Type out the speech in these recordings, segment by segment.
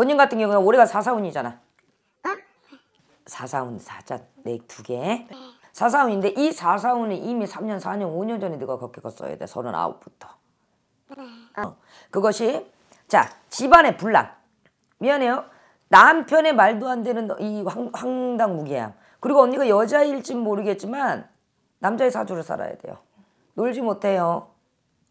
본인 같은 경우는 올해가 사사운이잖아. 응? 어? 사사운 사자 네 두 개. 사사운인데 이 사사운은 이미 3년, 4년, 5년 전에 네가 걷게 써야 돼. 서른아홉부터. 어. 그것이 자 집안의 분란. 미안해요. 남편의 말도 안 되는 이 황, 황당 무계함. 그리고 언니가 여자일진 모르겠지만 남자의 사주를 살아야 돼요. 놀지 못해요.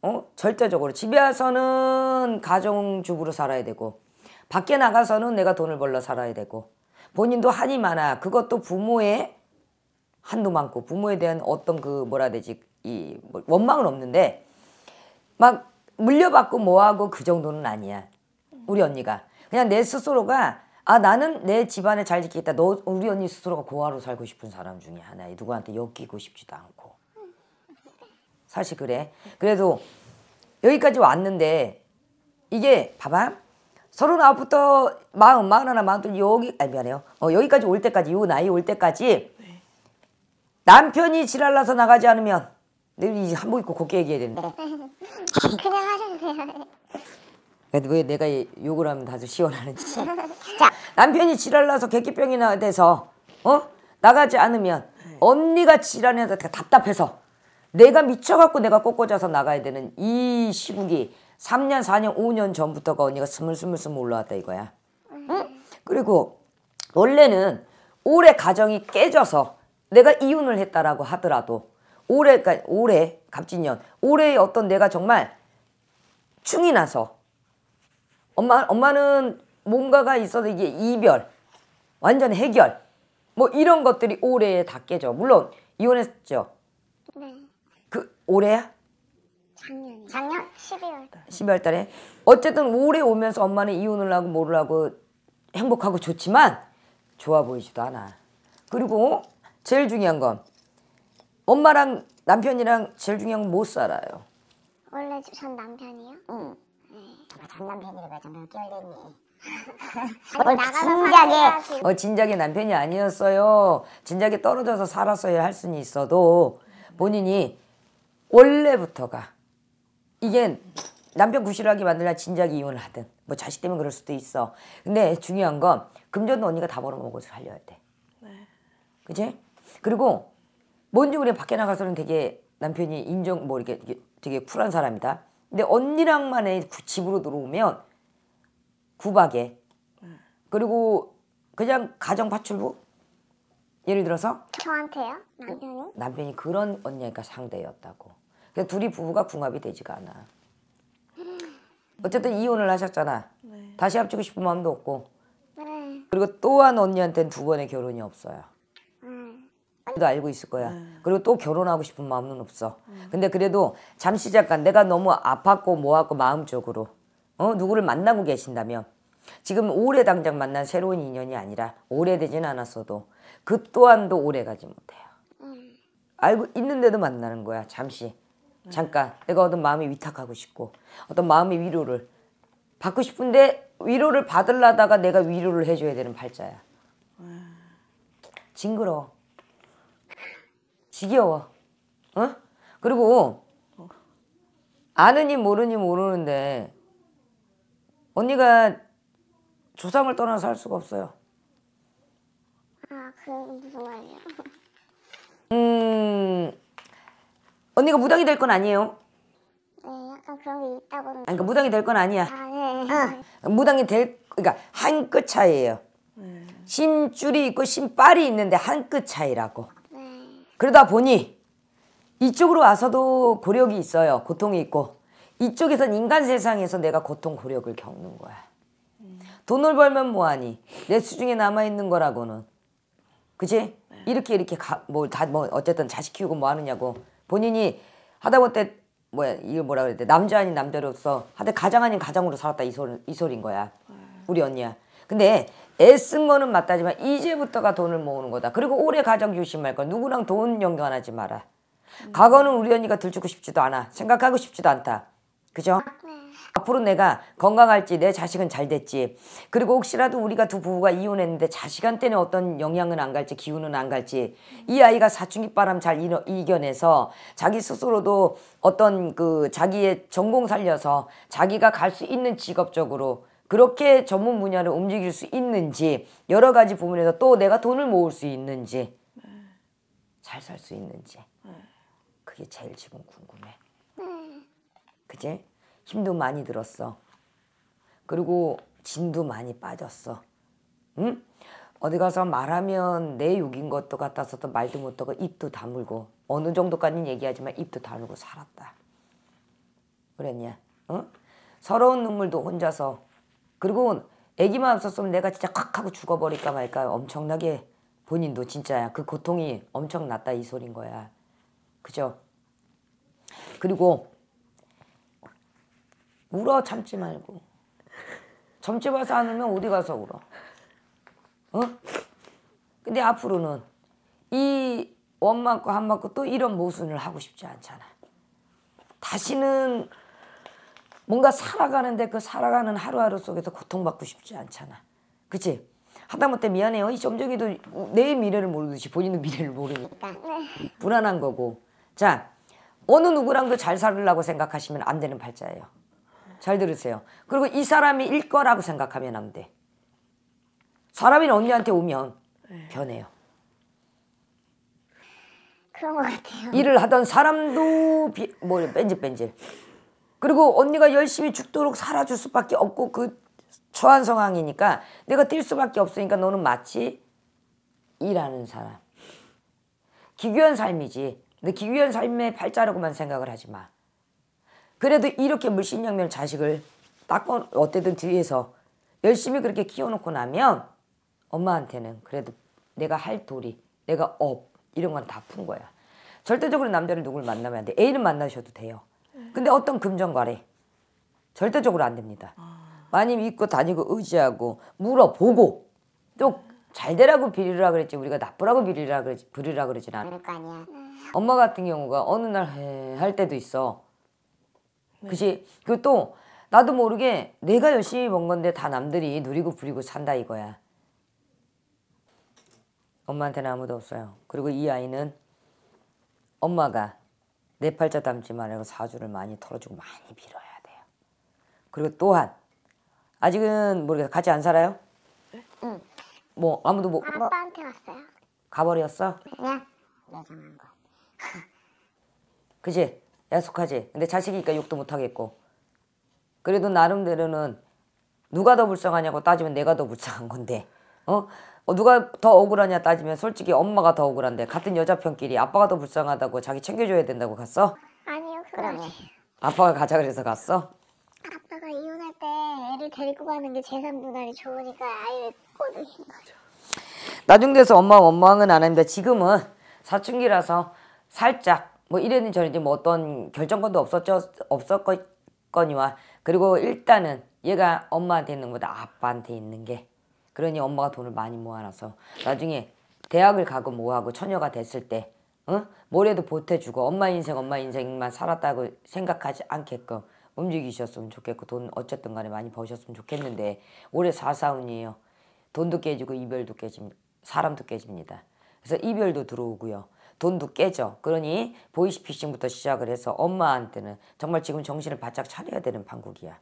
어? 절대적으로. 집에 와서는 가정주부로 살아야 되고 밖에 나가서는 내가 돈을 벌러 살아야 되고 본인도 한이 많아. 그것도 부모의 한도 많고 부모에 대한 어떤 그 뭐라 되지 이 뭐 원망은 없는데 막 물려받고 뭐하고 그 정도는 아니야. 우리 언니가 그냥 내 스스로가 아 나는 내 집안을 잘 지키겠다. 너 우리 언니 스스로가 고아로 살고 싶은 사람 중에 하나야. 누구한테 엮이고 싶지도 않고 사실 그래. 그래도 여기까지 왔는데 이게 봐봐. 서른아홉부터 마흔, 마흔하나, 마흔둘 여기 아니 미안해요. 어, 여기까지 올 때까지 요 나이 올 때까지 네. 남편이 지랄라서 나가지 않으면 내 한복 입고 곱게 얘기해야 되는데 그냥 하셨네요. 그래도 왜 내가 욕을 하면 다들 시원하는지. 자 남편이 지랄라서 객기병이 나 돼서 어 나가지 않으면 네. 언니가 지랄해서 답답해서 내가 미쳐갖고 내가 꼬꼬자서 나가야 되는 이 시국이 3년, 4년, 5년 전부터가 언니가 스물스물스물 올라왔다 이거야. 응? 그리고 원래는 올해 가정이 깨져서 내가 이혼을 했다라고 하더라도 올해, 그러니까 올해, 갑진년, 올해의 어떤 내가 정말 충이 나서 엄마, 엄마는 뭔가가 있어서 이게 이별, 완전 해결, 뭐 이런 것들이 올해에 다 깨져. 물론 이혼했죠. 네. 그 올해야? 작년. 12월. 달 12월 달에. 어쨌든 올해 오면서 엄마는 이혼을 하고 뭐를 하고 행복하고 좋지만 좋아 보이지도 않아. 그리고 제일 중요한 건 엄마랑 남편이랑 제일 중요한 건 못 살아요. 원래 전 남편이요? 응. 네. 전 남편이라고 하잖아. 껴있니. 어, 진작에 어, 진작에 남편이 아니었어요. 진작에 떨어져서 살았어야 할 수는 있어도 본인이 원래부터가 이게 남편 구실하게 만들라 진작 이혼을 하든 뭐 자식 때문에 그럴 수도 있어. 근데 중요한 건 금전도 언니가 다 벌어먹어서 살려야 돼. 네. 그치? 그리고 뭔지 우리 밖에 나가서는 되게 남편이 인정 뭐 이렇게, 이게 되게 쿨한 사람이다. 근데 언니랑만의 집으로 들어오면 구박에 그리고 그냥 가정 파출부 예를 들어서 저한테요 남편이 남편이 그런 언니가 상대였다고 둘이 부부가 궁합이 되지가 않아. 어쨌든 이혼을 하셨잖아. 네. 다시 합치고 싶은 마음도 없고. 네. 그리고 또 한 언니한테는 두 번의 결혼이 없어요. 네. 도 알고 있을 거야. 네. 그리고 또 결혼하고 싶은 마음은 없어. 음. 근데 그래도 잠시 잠깐 내가 너무 아팠고 뭐하고 마음적으로 어 누구를 만나고 계신다면 지금 올해 당장 만난 새로운 인연이 아니라 오래되진 않았어도 그 또한도 오래 가지 못해요. 음. 알고 있는데도 만나는 거야 잠시. 네. 잠깐 내가 어떤 마음이 위탁하고 싶고 어떤 마음의 위로를 받고 싶은데 위로를 받으려다가 내가 위로를 해줘야 되는 팔자야. 징그러워. 지겨워. 어? 그리고 아느니 모르니 모르는데 언니가 조상을 떠나서 할 수가 없어요. 아, 그게 무슨 말이야? 음... 언니가 무당이 될 건 아니에요? 네, 약간 그런 게 있다고. 아니, 그러니까 무당이 될 건 아니야. 아, 네. 어. 무당이 될, 그러니까 한 끗 차이예요. 음. 줄이 있고 심빨이 있는데 한 끗 차이라고. 네. 그러다 보니 이쪽으로 와서도 고력이 있어요. 고통이 있고. 이쪽에선 인간 세상에서 내가 고통 고력을 겪는 거야. 돈을 벌면 뭐하니? 내 수중에 남아있는 거라고는. 그지? 네. 이렇게 이렇게 가, 뭐, 다, 뭐, 어쨌든 자식 키우고 뭐 하느냐고. 본인이 하다못해 뭐야 이걸 뭐라 그랬대 남자 아닌 남자로서 하여튼 가장 아닌 가장으로 살았다 이, 소리, 이소리인 거야 네. 우리 언니야 근데 애 쓴 거는 맞다지만 이제부터가 돈을 모으는 거다 그리고 오래 가정 유심할 거 누구랑 돈 연관하지 마라 음. 과거는 우리 언니가 들추고 싶지도 않아 생각하고 싶지도 않다 그죠? 앞으로 내가 건강할지 내 자식은 잘 됐지 그리고 혹시라도 우리가 두 부부가 이혼했는데 자식한테는 어떤 영향은 안 갈지 기운은 안 갈지 이 아이가 사춘기 바람 잘 이겨내서 자기 스스로도 어떤 그 자기의 전공 살려서 자기가 갈 수 있는 직업적으로 그렇게 전문 분야를 움직일 수 있는지 여러 가지 부분에서 또 내가 돈을 모을 수 있는지 잘 살 수 있는지 네. 그게 제일 지금 궁금해 네. 그지? 힘도 많이 들었어. 그리고 진도 많이 빠졌어. 응? 어디 가서 말하면 내 욕인 것도 같아서 또 말도 못하고 입도 다물고 어느 정도까지는 얘기하지만 입도 다물고 살았다. 그랬냐? 응? 어? 서러운 눈물도 혼자서 그리고 애기만 없었으면 내가 진짜 콱 하고 죽어버릴까 말까 엄청나게 본인도 진짜 그 고통이 엄청났다 이 소린 거야. 그죠? 그리고 울어 참지 말고. 점집 와서 안 울면 어디 가서 울어. 어? 근데 앞으로는 이 원맞고 한맞고 또 이런 모순을 하고 싶지 않잖아. 다시는 뭔가 살아가는데 그 살아가는 하루하루 속에서 고통받고 싶지 않잖아. 그치? 하다못해 미안해요. 이 점쟁이도 내 미래를 모르듯이 본인도 미래를 모르니까 그러니까. 불안한 거고. 자, 어느 누구랑도 그 잘살려고 생각하시면 안 되는 팔자예요. 잘 들으세요. 그리고 이 사람이 일 거라고 생각하면 안 돼. 사람이 언니한테 오면 네. 변해요. 그런 것 같아요. 일을 하던 사람도 비, 뭐 뺀질뺀질. 그리고 언니가 열심히 죽도록 살아줄 수밖에 없고 그초한 상황이니까 내가 뛸 수밖에 없으니까 너는 마치 일하는 사람. 기괴한 삶이지. 근데 기괴한 삶의 팔자라고만 생각을 하지 마. 그래도 이렇게 물신양면 자식을 닦고 어때든 뒤에서 열심히 그렇게 키워놓고 나면 엄마한테는 그래도 내가 할 도리, 내가 업 이런 건 다 푼 거야. 절대적으로 남자를 누굴 만나면 안 돼. 애인은 만나셔도 돼요. 근데 어떤 금전과래 절대적으로 안 됩니다. 많이 아. 믿고 다니고 의지하고 물어보고 또 잘 되라고 비리라 그랬지 우리가 나쁘라고 비리라 그랬지 부리라 그러진 않을 거 아니야. 엄마 같은 경우가 어느 날 할 때도 있어. 네. 그지? 그또 나도 모르게 내가 열심히 먹 건데 다 남들이 누리고 부리고 산다 이거야. 엄마한테는 아무도 없어요. 그리고 이 아이는 엄마가 내 네 팔자 담지 말라고 사주를 많이 털어주고 많이 빌어야 돼요. 그리고 또한 아직은 모르겠어. 같이 안 살아요? 응. 뭐 아무도 뭐, 뭐? 아빠한테 갔어요. 가버렸어? 네. 내정한 거. 그지? 약속하지. 근데 자식이니까 그러니까 욕도 못하겠고. 그래도 나름대로는 누가 더 불쌍하냐고 따지면 내가 더 불쌍한 건데. 어? 어 누가 더 억울하냐 따지면 솔직히 엄마가 더 억울한데 같은 여자 편끼리 아빠가 더 불쌍하다고 자기 챙겨줘야 된다고 갔어? 아니요 그러면 아빠가 가자 그래서 갔어? 아빠가 이혼할 때 애를 데리고 가는 게 재산 분할이 좋으니까 아예 꼬드신 거죠. 나중 돼서 엄마 원망은 안 합니다. 지금은 사춘기라서 살짝 뭐이래는 저래니 뭐 어떤 결정권도 없었죠 없었거니와 그리고 일단은 얘가 엄마한테 있는 거보다 아빠한테 있는 게 그러니 엄마가 돈을 많이 모아놔서 나중에 대학을 가고 뭐하고 처녀가 됐을 때 어? 뭐래도 보태주고 엄마 인생 엄마 인생만 살았다고 생각하지 않게끔 움직이셨으면 좋겠고 돈 어쨌든 간에 많이 버셨으면 좋겠는데 올해 사사운이에요. 돈도 깨지고 이별도 깨집니다. 사람도 깨집니다. 그래서 이별도 들어오고요. 돈도 깨져. 그러니 보이스피싱부터 시작을 해서 엄마한테는 정말 지금 정신을 바짝 차려야 되는 판국이야.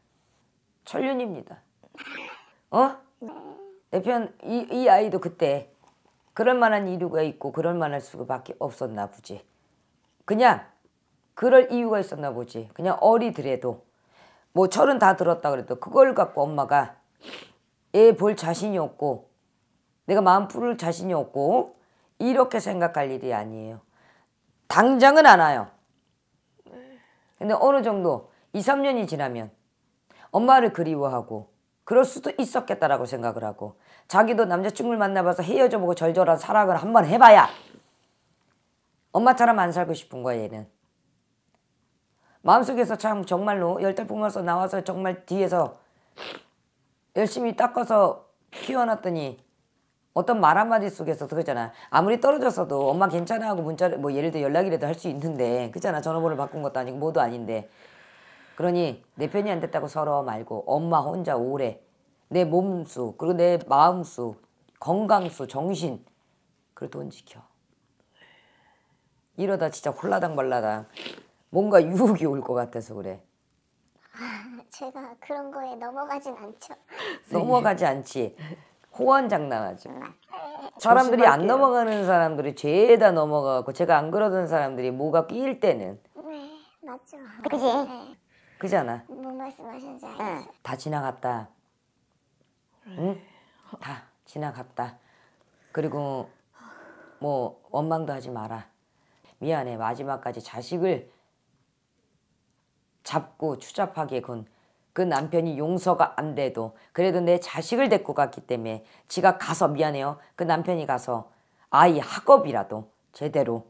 천륜입니다. 어? 내편 이, 이 아이도 그때 그럴 만한 이유가 있고 그럴 만할 수밖에 없었나 보지. 그냥 그럴 이유가 있었나 보지. 그냥 어리더라도 뭐 철은 다 들었다 그래도 그걸 갖고 엄마가 애 볼 자신이 없고 내가 마음 풀을 자신이 없고 이렇게 생각할 일이 아니에요. 당장은 안 와요. 근데 어느 정도 2, 3년이 지나면 엄마를 그리워하고 그럴 수도 있었겠다라고 생각을 하고 자기도 남자친구를 만나봐서 헤어져 보고 절절한 사랑을 한번 해봐야 엄마처럼 안 살고 싶은 거야 얘는 마음속에서 참 정말로 열달 뿜어서 나와서 정말 뒤에서 열심히 닦아서 키워놨더니 어떤 말 한마디 속에서 그잖아 아무리 떨어졌어도 엄마 괜찮아 하고 문자를 뭐 예를 들어 연락이라도 할 수 있는데 그잖아. 전화번호를 바꾼 것도 아니고 뭐도 아닌데. 그러니 내 편이 안 됐다고 서러워 말고 엄마 혼자 오래 내 몸수 그리고 내 마음수 건강수 정신 그리고 돈 지켜. 이러다 진짜 홀라당 말라당 뭔가 유혹이 올 것 같아서 그래. 아, 제가 그런 거에 넘어가진 않죠. 넘어가지 않지. 호언장난하죠. 음. 사람들이 안 넘어가는 사람들이 죄다 넘어가고 제가 안 그러던 사람들이 뭐가 끼일 때는 네 맞죠. 그, 그지. 네. 그잖아. 뭔 말씀하시는지 알겠 응. 지나갔다. 응? 다 지나갔다. 그리고 뭐 원망도 하지 마라. 미안해 마지막까지 자식을 잡고 추잡하게 건그 남편이 용서가 안 돼도 그래도 내 자식을 데리고 갔기 때문에 지가 가서 미안해요. 그 남편이 가서 아이 학업이라도 제대로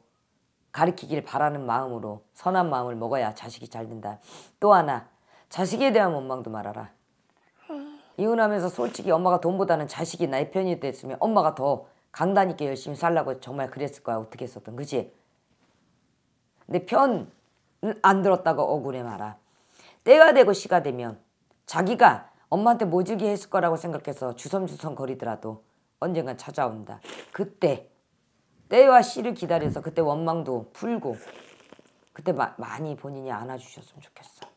가르치길 바라는 마음으로 선한 마음을 먹어야 자식이 잘 된다. 또 하나 자식에 대한 원망도 말아라. 이혼하면서 솔직히 엄마가 돈보다는 자식이 나의 편이 됐으면 엄마가 더 강단 있게 열심히 살라고 정말 그랬을 거야 어떻게 했었던 그지? 내 편은 안 들었다고 억울해 말아. 때가 되고 시가 되면 자기가 엄마한테 모질게 뭐 했을 거라고 생각해서 주섬주섬 거리더라도 언젠간 찾아온다. 그때 때와 시를 기다려서 그때 원망도 풀고 그때 마, 많이 본인이 안아주셨으면 좋겠어.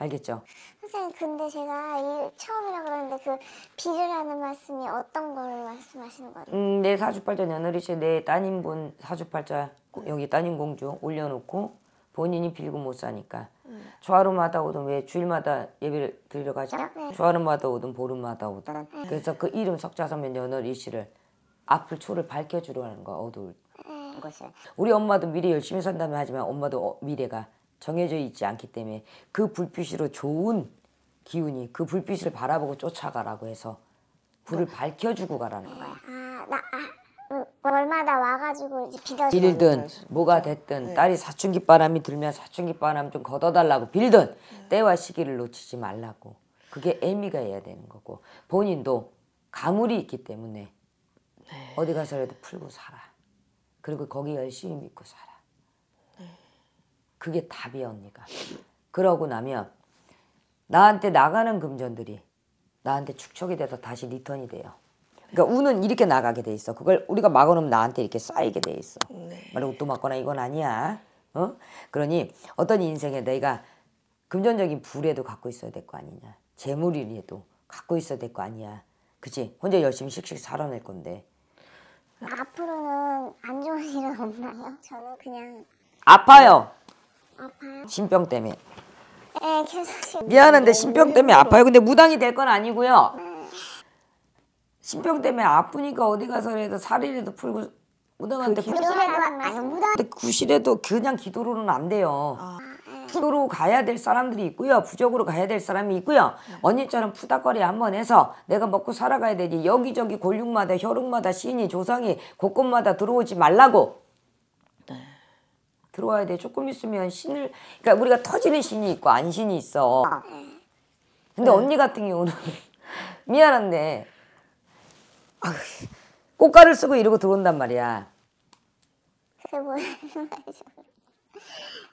알겠죠? 선생님 근데 제가 이 처음이라 그러는데 그 비례라는 말씀이 어떤 걸 말씀하시는 거예요? 음, 내 사주팔자 며느리씨 내 따님 본 사주팔자 여기 따님 공주 올려놓고 본인이 빌고 못 사니까 주하루마다 오든 왜 주일마다 예배를 드리러 가죠? 그렇죠. 네. 주하루마다 오든 보름마다 오든 네. 네. 그래서 그 이름 석자서면 연월 일시를 앞을 초를 밝혀주려는 하 거야 어두울 것을 우리 엄마도 미래 열심히 산다면 하지만 엄마도 어, 미래가 정해져 있지 않기 때문에 그 불빛으로 좋은 기운이 그 불빛을 바라보고 쫓아가라고 해서 불을 밝혀주고 가라는 거야. 아, 나, 아. 월마다 와가지고 이제 빌어주고 빌든 뭐가 됐든 네. 딸이 사춘기 바람이 들면 사춘기 바람 좀 걷어달라고 빌든 네. 때와 시기를 놓치지 말라고 그게 애미가 해야 되는 거고 본인도 가물이 있기 때문에 네. 어디 가서라도 풀고 살아 그리고 거기 열심히 믿고 살아 그게 답이야 언니가 그러고 나면 나한테 나가는 금전들이 나한테 축적이 돼서 다시 리턴이 돼요 그러니까 우는 이렇게 나가게 돼 있어. 그걸 우리가 막아놓으면 나한테 이렇게 쌓이게 돼 있어. 네. 말고 도 막거나 이건 아니야. 어? 그러니 어떤 인생에 내가 금전적인 불에도 갖고 있어야 될 거 아니냐. 재물이라도 갖고 있어야 될 거 아니야. 그치? 혼자 열심히 씩씩 살아낼 건데. 앞으로는 안 좋은 일은 없나요? 저는 그냥 아파요. 아파요? 신병 때문에. 네, 계속 신... 미안한데 신병 때문에 아파요. 근데 무당이 될 건 아니고요. 네. 신병 때문에 아프니까 어디 가서라도 살이라도 풀고 무당한테 그구실해도 구실에도 그냥 기도로는 안 돼요. 아. 기도로 아. 가야 될 사람들이 있고요. 부적으로 가야 될 사람이 있고요. 네. 언니처럼 푸닥거리 한번 해서 내가 먹고 살아가야 되지. 여기저기 골육마다 혈육마다 신이 조상이 곳곳마다 들어오지 말라고. 네. 들어와야 돼. 조금 있으면 신을 그러니까 우리가 터지는 신이 있고 안신이 있어. 네. 근데 네. 언니 같은 경우는 미안한데 아, 꽃가루 를 쓰고 이러고 들어온단 말이야.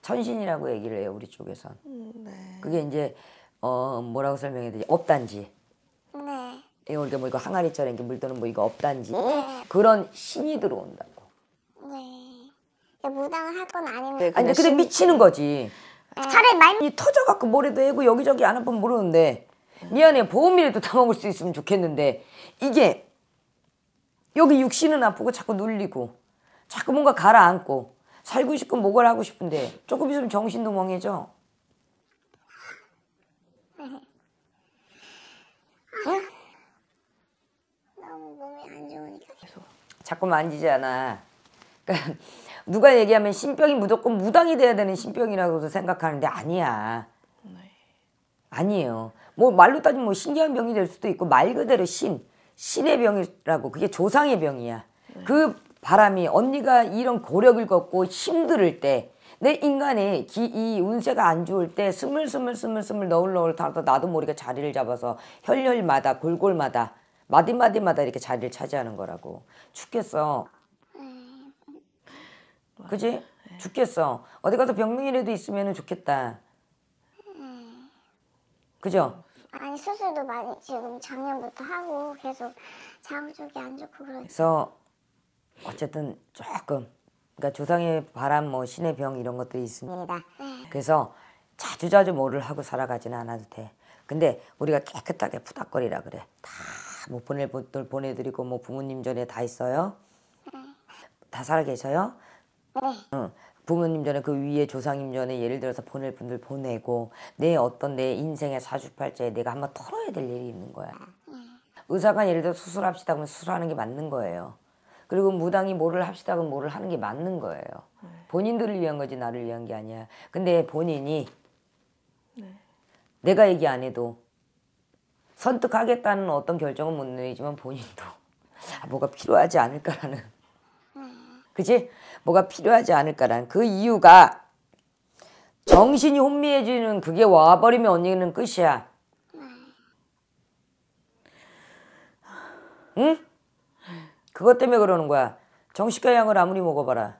그신이라고 얘기를 해요 우리 쪽에선. 음, 네. 그게 이제 어 뭐라고 설명해야 되지? 업단지. 네. 이거 예, 이게 뭐 이거 항아리처럼 이게 물도는 뭐 이거 업단지. 네. 그런 신이 들어온다고. 네. 무당을 할 건 아니면. 네, 아니 근데 신... 미치는 거지. 네. 차라리 말이 터져갖고 머리도 해고 여기저기 안아프 모르는데 미안해 보험이라도 다 먹을 수 있으면 좋겠는데 이게 여기 육신은 아프고 자꾸 눌리고 자꾸 뭔가 가라앉고 살고 싶고 목을 하고 싶은데 조금 있으면 정신도 멍해져. 자꾸 만지잖아. 그러니까 누가 얘기하면 신병이 무조건 무당이 돼야 되는 신병이라고도 생각하는데 아니야. 네. 아니에요. 뭐 말로 따지면 뭐 신기한 병이 될 수도 있고 말 그대로 신. 신의 병이라고 그게 조상의 병이야. 네. 그 바람이 언니가 이런 고력을 걷고 힘들을 때 내 인간의 기, 이 운세가 안 좋을 때 스물스물 스물스물 너울너울 다다 나도 모르게 자리를 잡아서 혈혈마다 골골마다 마디마디마다 이렇게 자리를 차지하는 거라고 죽겠어 그지? 죽겠어 어디 가서 병명이라도 있으면 좋겠다 그죠? 아니 수술도 많이 지금 작년부터 하고 계속 자궁 쪽이 안 좋고 그러니까. 그래서 어쨌든 조금 그러니까 조상의 바람 뭐 신의 병 이런 것들이 있습니다. 네. 그래서 자주 자주 뭐를 하고 살아가지는 않아도 돼. 근데 우리가 깨끗하게 푸닥거리라 그래. 다 뭐 보낼 분들 보내드리고 뭐 부모님 전에 다 있어요. 네. 다 살아 계셔요? 네. 응. 부모님 전에 그 위에 조상님 전에 예를 들어서 보낼 분들 보내고 내 어떤 내 인생의 사주팔자에 내가 한번 털어야 될 일이 있는 거야. 의사가 예를 들어 수술합시다 하면 수술하는 게 맞는 거예요. 그리고 무당이 뭐를 합시다 하면 뭐를 하는 게 맞는 거예요. 네. 본인들을 위한 거지 나를 위한 게 아니야. 근데 본인이 네. 내가 얘기 안 해도 선택하겠다는 어떤 결정은 못 내리지만 본인도 아, 뭐가 필요하지 않을까라는 그지? 뭐가 필요하지 않을까라는 그 이유가 정신이 혼미해지는 그게 와버리면 언니는 끝이야. 응? 그것 때문에 그러는 거야. 정식과 양을 아무리 먹어봐라.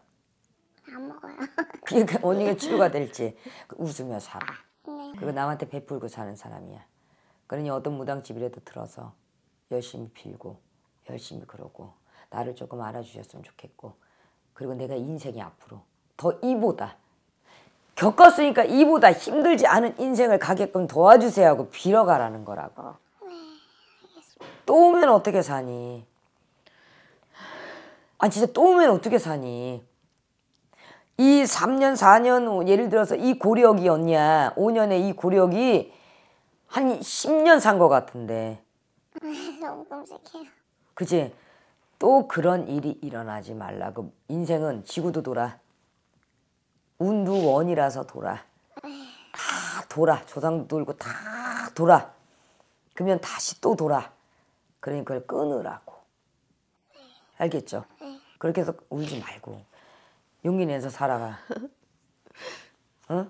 안 먹어요. 그러 그러니까 언니가 치료가 될지 그 웃으며 살아. 아, 네. 그리고 남한테 베풀고 사는 사람이야. 그러니 어떤 무당집이라도 들어서 열심히 빌고 열심히 그러고 나를 조금 알아주셨으면 좋겠고 그리고 내가 인생이 앞으로 더 이보다 겪었으니까 이보다 힘들지 않은 인생을 가게끔 도와주세요 하고 빌어가라는 거라고. 어. 네, 또 오면 어떻게 사니? 아 진짜 또 오면 어떻게 사니? 이 3년 4년 예를 들어서 이 고력이었냐 5년에 이 고력이 한 10년 산것 같은데 너무 끔찍해요 그치? 또 그런 일이 일어나지 말라고 인생은 지구도 돌아 운도 원이라서 돌아 다 돌아 조상도 돌고 다 돌아 그러면 다시 또 돌아 그러니까 그걸 끊으라고 알겠죠? 그렇게 해서 울지 말고 용기 내서 살아가 어?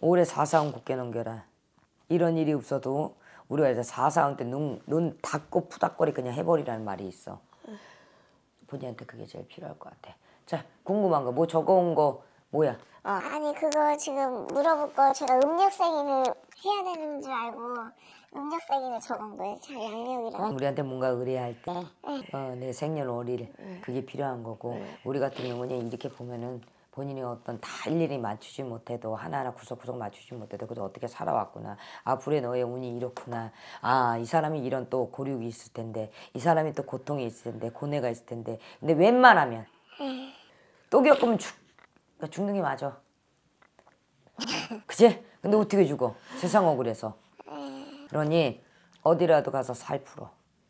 올해 사사원 곱게 넘겨라 이런 일이 없어도 우리가 이제 사사원 때눈눈 닫고 푸닥거리 그냥 해버리라는 말이 있어 본인한테 그게 제일 필요할 것 같아. 자, 궁금한 거, 뭐 적어온 거 뭐야? 아. 아니 그거 지금 물어볼 거 제가 음력생일을 해야 되는 줄 알고 음력생일을 적은 거예요. 자, 양력이랑. 우리한테 뭔가 의뢰할 때, 네. 어, 내 생년월일 네. 그게 필요한 거고 네. 우리 같은 경우는 이렇게 보면은 본인이 어떤 다 일일이 맞추지 못해도 하나하나 구석구석 맞추지 못해도 그래도 어떻게 살아왔구나 아 불에 너의 운이 이렇구나 아 이 사람이 이런 또 고륙이 있을 텐데 이 사람이 또 고통이 있을 텐데 고뇌가 있을 텐데 근데 웬만하면 또 겪으면 죽 그러니까 죽는 게 맞아 그치? 근데 어떻게 죽어 세상 억울해서 그러니 어디라도 가서 살 풀어